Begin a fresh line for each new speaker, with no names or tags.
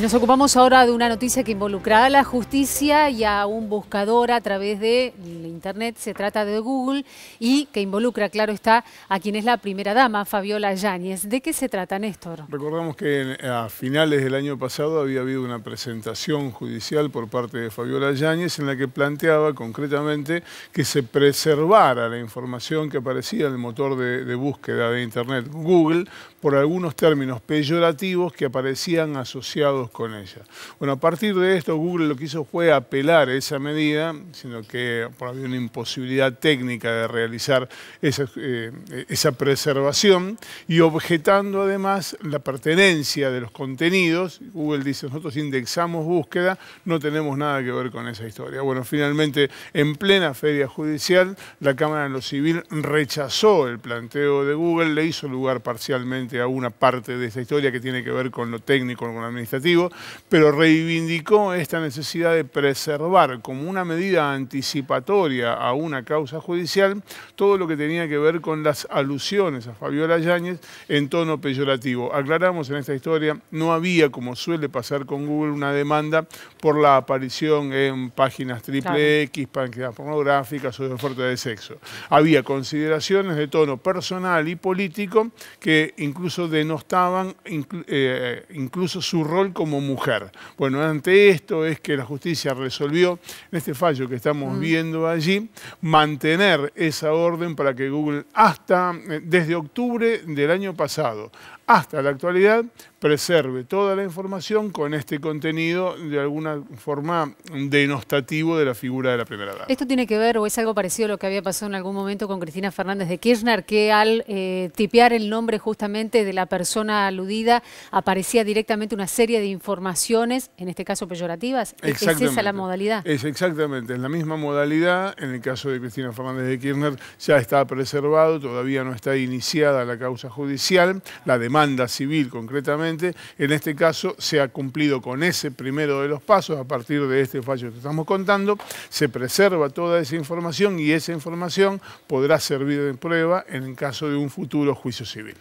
Nos ocupamos ahora de una noticia que involucra a la justicia y a un buscador a través de Internet. Se trata de Google y que involucra, claro está, a quien es la primera dama, Fabiola Yáñez. ¿De qué se trata, Néstor? Recordamos
que a finales del año pasado había habido una presentación judicial por parte de Fabiola Yáñez en la que planteaba concretamente que se preservara la información que aparecía en el motor de, búsqueda de Internet, Google, por algunos términos peyorativos que aparecían asociados con ella. Bueno, a partir de esto, Google lo que hizo fue apelar esa medida, sino que por una imposibilidad técnica de realizar eh, esa, preservación y objetando además la pertenencia de los contenidos. Google dice, nosotros indexamos búsqueda, no tenemos nada que ver con esa historia. Bueno, finalmente, en plena feria judicial, la Cámara de lo Civil rechazó el planteo de Google, le hizo lugar parcialmente a una parte de esta historia que tiene que ver con lo técnico, con lo administrativo, pero reivindicó esta necesidad de preservar como una medida anticipatoria a una causa judicial todo lo que tenía que ver con las alusiones a Fabiola Yáñez en tono peyorativo. Aclaramos en esta historia, no había, como suele pasar con Google, una demanda por la aparición en páginas triple X, páginas pornográficas o de oferta de sexo. Había consideraciones de tono personal y político que incluso denostaban eh, incluso su rol como mujer. Bueno, ante esto es que la justicia resolvió en este fallo que estamos mm. viendo allí mantener esa orden para que Google hasta eh, desde octubre del año pasado hasta la actualidad preserve toda la información con este contenido de alguna forma denostativo de la figura de la primera dama.
Esto tiene que ver o es algo parecido a lo que había pasado en algún momento con Cristina Fernández de Kirchner, que al eh, tipear el nombre justamente de la persona aludida aparecía directamente una serie de informaciones, en este caso peyorativas. ¿Es esa la modalidad?
Es exactamente, es la misma modalidad en el caso de Cristina Fernández de Kirchner ya está preservado, todavía no está iniciada la causa judicial, la demanda civil concretamente. En este caso se ha cumplido con ese primero de los pasos a partir de este fallo que estamos contando, se preserva toda esa información y esa información podrá servir de prueba en el caso de un futuro juicio civil.